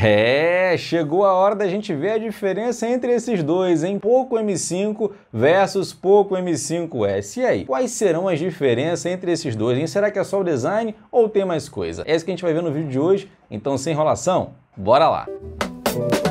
É, chegou a hora da gente ver a diferença entre esses dois, hein? Poco M5 versus Poco M5S. E aí, quais serão as diferenças entre esses dois, hein? Será que é só o design ou tem mais coisa? É isso que a gente vai ver no vídeo de hoje, então sem enrolação, bora lá! Música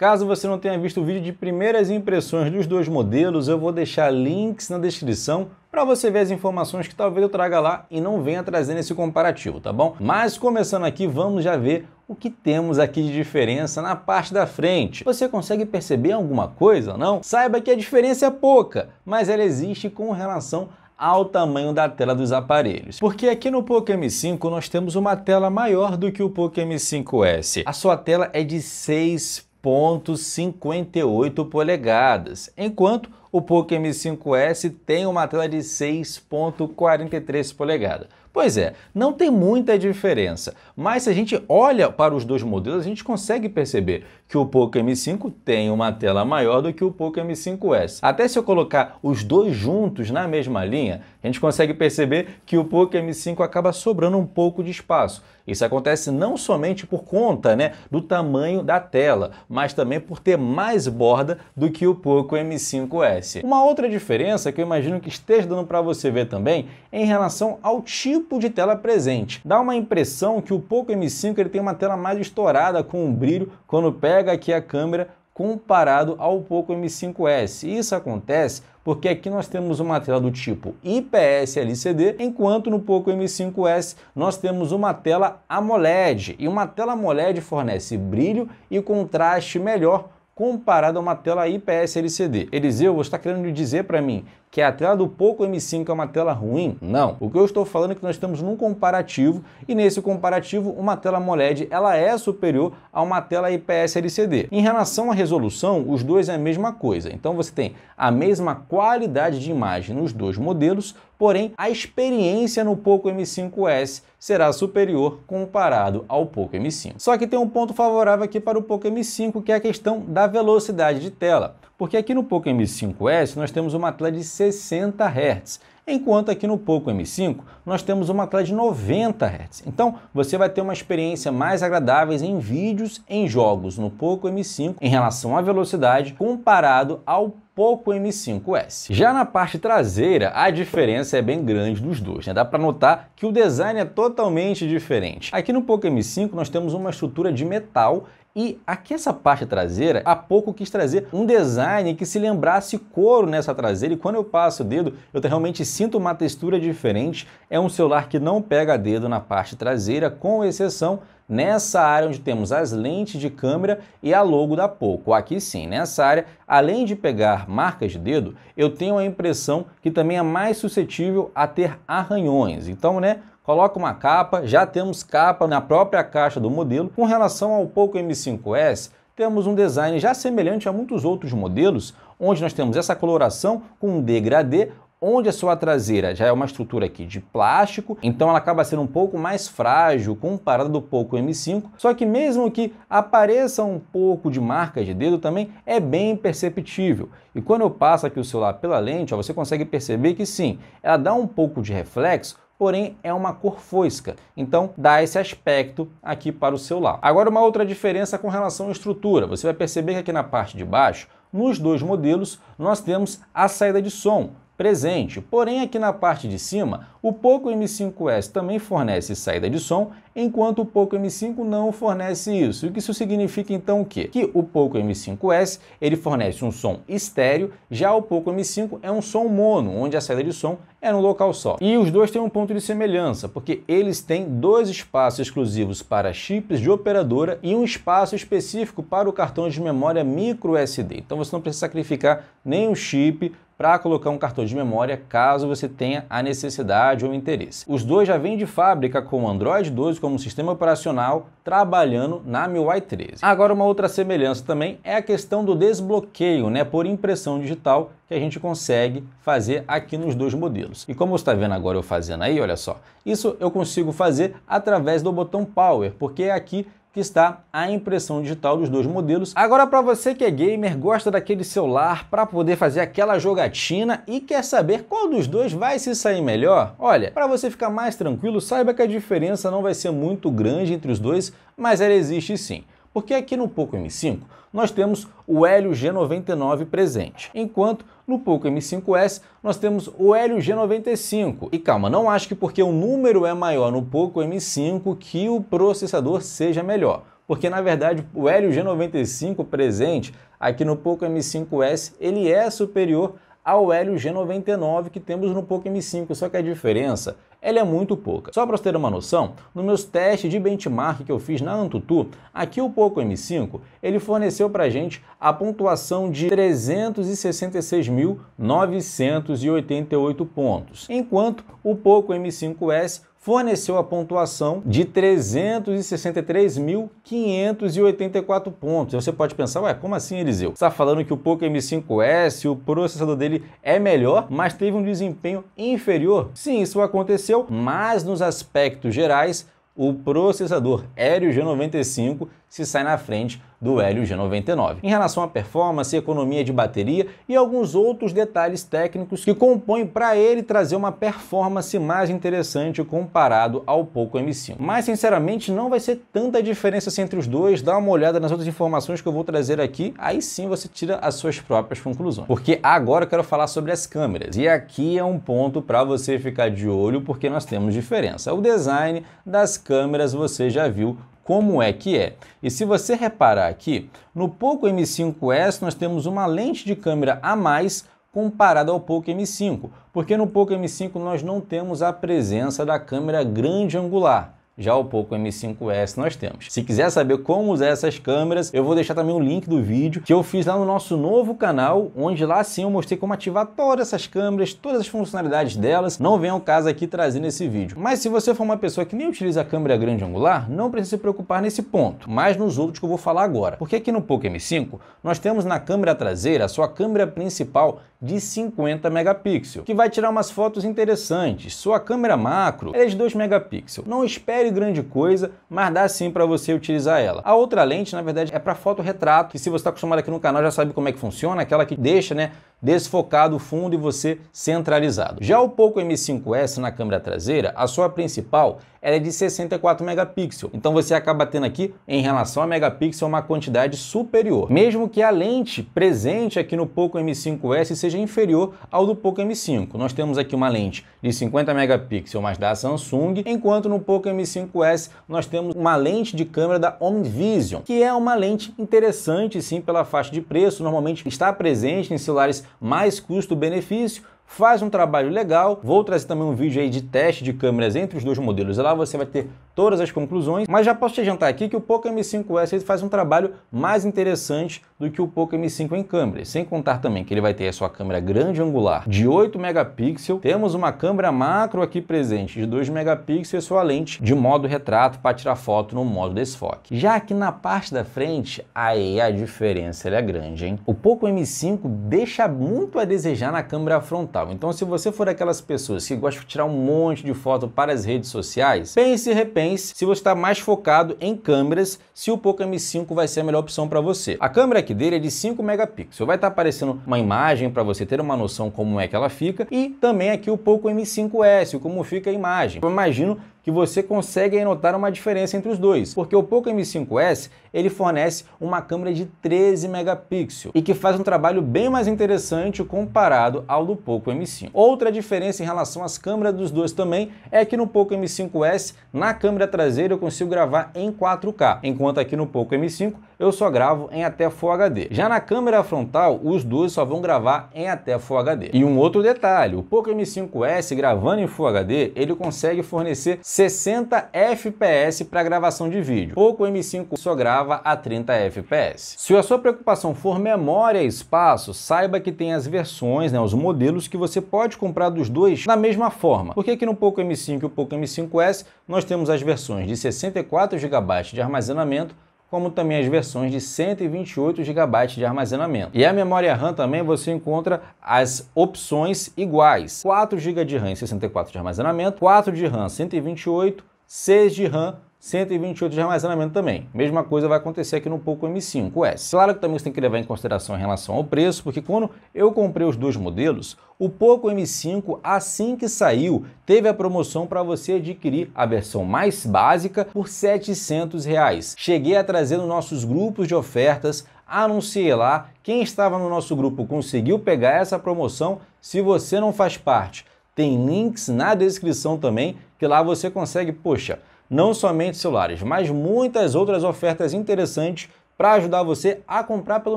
Caso você não tenha visto o vídeo de primeiras impressões dos dois modelos, eu vou deixar links na descrição para você ver as informações que talvez eu traga lá e não venha trazendo esse comparativo, tá bom? Mas começando aqui, vamos já ver o que temos aqui de diferença na parte da frente. Você consegue perceber alguma coisa, ou não? Saiba que a diferença é pouca, mas ela existe com relação ao tamanho da tela dos aparelhos. Porque aqui no Poco M5 nós temos uma tela maior do que o Poco M5S. A sua tela é de 6 6.58 polegadas, enquanto o Poco M5S tem uma tela de 6.43 polegadas. Pois é, não tem muita diferença, mas se a gente olha para os dois modelos, a gente consegue perceber que o Poco M5 tem uma tela maior do que o Poco M5S. Até se eu colocar os dois juntos na mesma linha, a gente consegue perceber que o Poco M5 acaba sobrando um pouco de espaço. Isso acontece não somente por conta né, do tamanho da tela, mas também por ter mais borda do que o Poco M5S. Uma outra diferença que eu imagino que esteja dando para você ver também é em relação ao tipo de tela presente. Dá uma impressão que o Poco M5 ele tem uma tela mais estourada com um brilho quando pega pega aqui a câmera comparado ao Poco M5S. Isso acontece porque aqui nós temos uma tela do tipo IPS LCD, enquanto no Poco M5S nós temos uma tela AMOLED. E uma tela AMOLED fornece brilho e contraste melhor comparado a uma tela IPS LCD. Eliseu, você está querendo dizer para mim que é a tela do Poco M5 é uma tela ruim? Não. O que eu estou falando é que nós estamos num comparativo e nesse comparativo uma tela AMOLED ela é superior a uma tela IPS LCD. Em relação à resolução, os dois é a mesma coisa. Então você tem a mesma qualidade de imagem nos dois modelos, porém a experiência no Poco M5S será superior comparado ao Poco M5. Só que tem um ponto favorável aqui para o Poco M5, que é a questão da velocidade de tela. Porque aqui no Poco M5S nós temos uma tela de 60 Hz enquanto aqui no Poco M5 nós temos uma tela de 90 Hz. Então você vai ter uma experiência mais agradável em vídeos, em jogos no Poco M5 em relação à velocidade comparado ao Poco M5S. Já na parte traseira, a diferença é bem grande dos dois, né? Dá para notar que o design é totalmente diferente. Aqui no Poco M5 nós temos uma estrutura de metal e aqui essa parte traseira, há pouco quis trazer um design que se lembrasse couro nessa traseira e quando eu passo o dedo, eu realmente sinto sinta uma textura diferente, é um celular que não pega dedo na parte traseira, com exceção nessa área onde temos as lentes de câmera e a logo da Poco. Aqui sim, nessa área, além de pegar marcas de dedo, eu tenho a impressão que também é mais suscetível a ter arranhões. Então, né, coloca uma capa, já temos capa na própria caixa do modelo. Com relação ao Poco M5S, temos um design já semelhante a muitos outros modelos, onde nós temos essa coloração com um degradê, onde a sua traseira já é uma estrutura aqui de plástico, então ela acaba sendo um pouco mais frágil comparada do Poco M5, só que mesmo que apareça um pouco de marca de dedo também é bem perceptível. E quando eu passo aqui o celular pela lente, ó, você consegue perceber que sim, ela dá um pouco de reflexo, porém é uma cor fosca. Então dá esse aspecto aqui para o celular. Agora uma outra diferença com relação à estrutura. Você vai perceber que aqui na parte de baixo, nos dois modelos, nós temos a saída de som, presente. Porém, aqui na parte de cima, o Poco M5S também fornece saída de som, enquanto o Poco M5 não fornece isso. O que isso significa então o quê? Que o Poco M5S ele fornece um som estéreo, já o Poco M5 é um som mono, onde a saída de som é no local só. E os dois têm um ponto de semelhança, porque eles têm dois espaços exclusivos para chips de operadora e um espaço específico para o cartão de memória micro SD. Então você não precisa sacrificar nem o chip para colocar um cartão de memória caso você tenha a necessidade ou interesse. Os dois já vêm de fábrica com o Android 12 como sistema operacional trabalhando na MIUI 13. Agora uma outra semelhança também é a questão do desbloqueio né, por impressão digital que a gente consegue fazer aqui nos dois modelos. E como você está vendo agora eu fazendo aí, olha só, isso eu consigo fazer através do botão Power, porque é aqui que está a impressão digital dos dois modelos. Agora, para você que é gamer, gosta daquele celular para poder fazer aquela jogatina e quer saber qual dos dois vai se sair melhor, olha, para você ficar mais tranquilo, saiba que a diferença não vai ser muito grande entre os dois, mas ela existe sim. Porque aqui no Poco M5 nós temos o Helio G99 presente, enquanto no Poco M5S nós temos o Helio G95. E calma, não acho que porque o número é maior no Poco M5 que o processador seja melhor porque na verdade o Helio G95 presente aqui no Poco M5S ele é superior ao Helio G99 que temos no Poco M5, só que a diferença ela é muito pouca. Só para você ter uma noção, nos meus testes de benchmark que eu fiz na Antutu, aqui o Poco M5, ele forneceu para gente a pontuação de 366.988 pontos, enquanto o Poco M5S forneceu a pontuação de 363.584 pontos. Você pode pensar, ué, como assim, Eliseu? Está falando que o Poco M5S, o processador dele é melhor, mas teve um desempenho inferior? Sim, isso aconteceu, mas nos aspectos gerais, o processador Helio G95 se sai na frente do Hélio G99. Em relação à performance, economia de bateria e alguns outros detalhes técnicos que compõem para ele trazer uma performance mais interessante comparado ao Poco M5. Mas sinceramente não vai ser tanta diferença assim entre os dois, dá uma olhada nas outras informações que eu vou trazer aqui, aí sim você tira as suas próprias conclusões. Porque agora eu quero falar sobre as câmeras e aqui é um ponto para você ficar de olho porque nós temos diferença. O design das câmeras você já viu como é que é. E se você reparar aqui, no Poco M5S nós temos uma lente de câmera a mais comparada ao Poco M5, porque no Poco M5 nós não temos a presença da câmera grande angular. Já o Poco M5S nós temos. Se quiser saber como usar essas câmeras, eu vou deixar também o link do vídeo que eu fiz lá no nosso novo canal, onde lá sim eu mostrei como ativar todas essas câmeras, todas as funcionalidades delas. Não vem ao caso aqui trazendo esse vídeo. Mas se você for uma pessoa que nem utiliza câmera grande angular, não precisa se preocupar nesse ponto, mas nos outros que eu vou falar agora. Porque aqui no Poco M5, nós temos na câmera traseira a sua câmera principal de 50 megapixels, que vai tirar umas fotos interessantes. Sua câmera macro é de 2 megapixels. Não espere confere grande coisa, mas dá sim para você utilizar ela. A outra lente, na verdade, é para fotorretrato, que se você está acostumado aqui no canal já sabe como é que funciona, aquela que deixa, né, desfocado o fundo e você centralizado. Já o Poco M5S na câmera traseira, a sua principal é de 64 megapixels, então você acaba tendo aqui, em relação a megapixel, uma quantidade superior. Mesmo que a lente presente aqui no Poco M5S seja inferior ao do Poco M5. Nós temos aqui uma lente de 50 megapixels, mas da Samsung, enquanto no Poco M5 M5S nós temos uma lente de câmera da OmniVision, que é uma lente interessante sim pela faixa de preço, normalmente está presente em celulares mais custo-benefício, faz um trabalho legal. Vou trazer também um vídeo aí de teste de câmeras entre os dois modelos. lá você vai ter todas as conclusões, mas já posso te adiantar aqui que o Poco M5S faz um trabalho mais interessante do que o Poco M5 em câmera, sem contar também que ele vai ter a sua câmera grande angular de 8 megapixels, temos uma câmera macro aqui presente de 2 megapixels e sua lente de modo retrato para tirar foto no modo desfoque. Já aqui na parte da frente, aí a diferença é grande, hein? O Poco M5 deixa muito a desejar na câmera frontal, então se você for aquelas pessoas que gostam de tirar um monte de foto para as redes sociais, pense e repense lens, se você está mais focado em câmeras, se o Poco M5 vai ser a melhor opção para você. A câmera aqui dele é de 5 megapixels, vai estar tá aparecendo uma imagem para você ter uma noção como é que ela fica e também aqui o Poco M5S, como fica a imagem. Eu imagino que você consegue notar uma diferença entre os dois, porque o Poco M5S ele fornece uma câmera de 13 megapixels e que faz um trabalho bem mais interessante comparado ao do Poco M5. Outra diferença em relação às câmeras dos dois também é que no Poco M5S, na câmera traseira eu consigo gravar em 4K, enquanto aqui no Poco M5 eu só gravo em até Full HD. Já na câmera frontal, os dois só vão gravar em até Full HD. E um outro detalhe, o Poco M5S gravando em Full HD, ele consegue fornecer 60 FPS para gravação de vídeo. Pouco M5 só grava a 30 FPS. Se a sua preocupação for memória e espaço, saiba que tem as versões, né, os modelos que você pode comprar dos dois da mesma forma. Porque aqui no Poco M5 e o Poco M5S nós temos as versões de 64 GB de armazenamento como também as versões de 128 GB de armazenamento. E a memória RAM também você encontra as opções iguais: 4 GB de RAM e 64 de armazenamento, 4 de RAM 128, 6 de RAM 128 de armazenamento também. Mesma coisa vai acontecer aqui no Poco M5S. É. Claro que também você tem que levar em consideração em relação ao preço, porque quando eu comprei os dois modelos, o Poco M5, assim que saiu, teve a promoção para você adquirir a versão mais básica por R$ 700. Reais. Cheguei a trazer nos nossos grupos de ofertas, anunciei lá, quem estava no nosso grupo conseguiu pegar essa promoção. Se você não faz parte, tem links na descrição também, que lá você consegue, poxa, não somente celulares, mas muitas outras ofertas interessantes para ajudar você a comprar pelo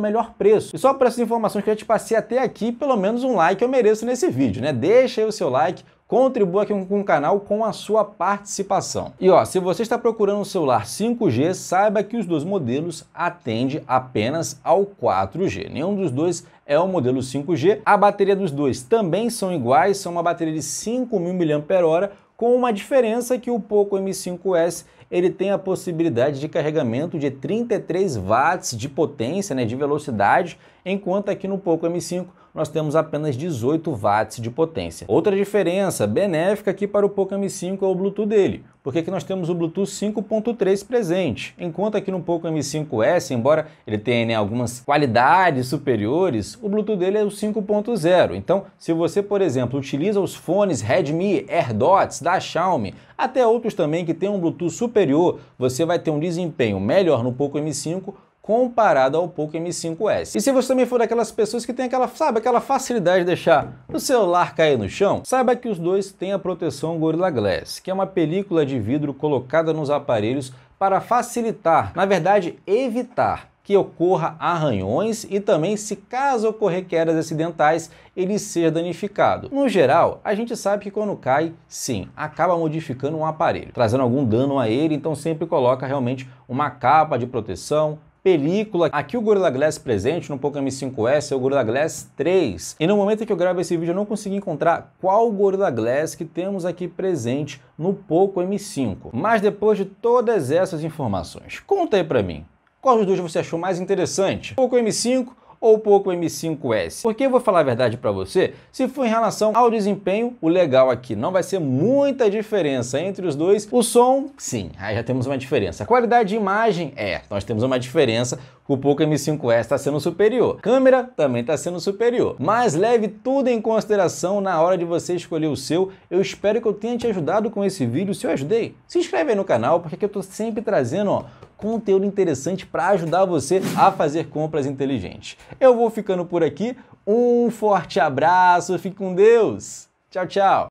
melhor preço. E só para essas informações que eu te passei até aqui, pelo menos um like eu mereço nesse vídeo, né? Deixa aí o seu like, contribua aqui com o canal com a sua participação. E ó, se você está procurando um celular 5G, saiba que os dois modelos atendem apenas ao 4G. Nenhum dos dois é o modelo 5G. A bateria dos dois também são iguais, são uma bateria de 5.000 mAh com uma diferença que o Poco M5S ele tem a possibilidade de carregamento de 33 watts de potência, né, de velocidade, enquanto aqui no Poco M5 nós temos apenas 18 watts de potência. Outra diferença benéfica aqui para o Poco M5 é o Bluetooth dele, porque aqui nós temos o Bluetooth 5.3 presente, enquanto aqui no Poco M5S, embora ele tenha né, algumas qualidades superiores, o Bluetooth dele é o 5.0. Então, se você, por exemplo, utiliza os fones Redmi AirDots da Xiaomi, até outros também que têm um Bluetooth superior, você vai ter um desempenho melhor no Poco M5 comparado ao Poco M5S. E se você também for daquelas pessoas que tem aquela, sabe, aquela facilidade de deixar o celular cair no chão, saiba que os dois têm a proteção Gorilla Glass, que é uma película de vidro colocada nos aparelhos para facilitar, na verdade, evitar que ocorra arranhões e também se caso ocorrer quedas acidentais, ele ser danificado. No geral, a gente sabe que quando cai, sim, acaba modificando um aparelho, trazendo algum dano a ele, então sempre coloca realmente uma capa de proteção, película. Aqui o Gorilla Glass presente no Poco M5S é o Gorilla Glass 3. E no momento que eu gravo esse vídeo eu não consegui encontrar qual Gorilla Glass que temos aqui presente no Poco M5. Mas depois de todas essas informações, conta aí pra mim. Qual dos dois você achou mais interessante? Poco M5 ou Poco M5S. Porque eu vou falar a verdade para você, se for em relação ao desempenho, o legal aqui não vai ser muita diferença entre os dois. O som, sim, aí já temos uma diferença. A qualidade de imagem, é, nós temos uma diferença. O Poco M5S está sendo superior. Câmera também está sendo superior. Mas leve tudo em consideração na hora de você escolher o seu. Eu espero que eu tenha te ajudado com esse vídeo. Se eu ajudei, se inscreve aí no canal, porque eu estou sempre trazendo ó, conteúdo interessante para ajudar você a fazer compras inteligentes. Eu vou ficando por aqui, um forte abraço, fique com Deus! Tchau, tchau!